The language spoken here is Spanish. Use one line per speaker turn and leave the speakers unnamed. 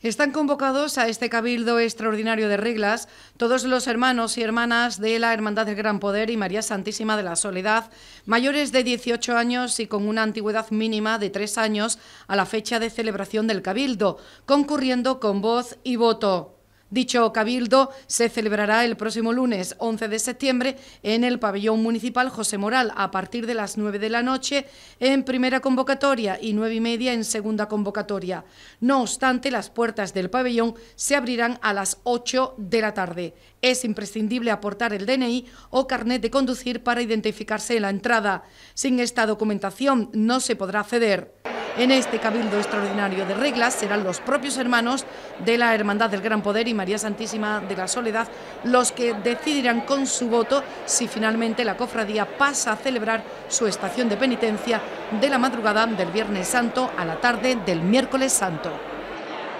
Están convocados a este cabildo extraordinario de reglas todos los hermanos y hermanas de la Hermandad del Gran Poder y María Santísima de la Soledad, mayores de 18 años y con una antigüedad mínima de tres años a la fecha de celebración del cabildo, concurriendo con voz y voto. Dicho cabildo se celebrará el próximo lunes 11 de septiembre en el pabellón municipal José Moral a partir de las 9 de la noche en primera convocatoria y 9 y media en segunda convocatoria. No obstante, las puertas del pabellón se abrirán a las 8 de la tarde. Es imprescindible aportar el DNI o carnet de conducir para identificarse en la entrada. Sin esta documentación no se podrá acceder. En este cabildo extraordinario de reglas serán los propios hermanos de la Hermandad del Gran Poder y María Santísima de la Soledad los que decidirán con su voto si finalmente la cofradía pasa a celebrar su estación de penitencia de la madrugada del Viernes Santo a la tarde del miércoles santo.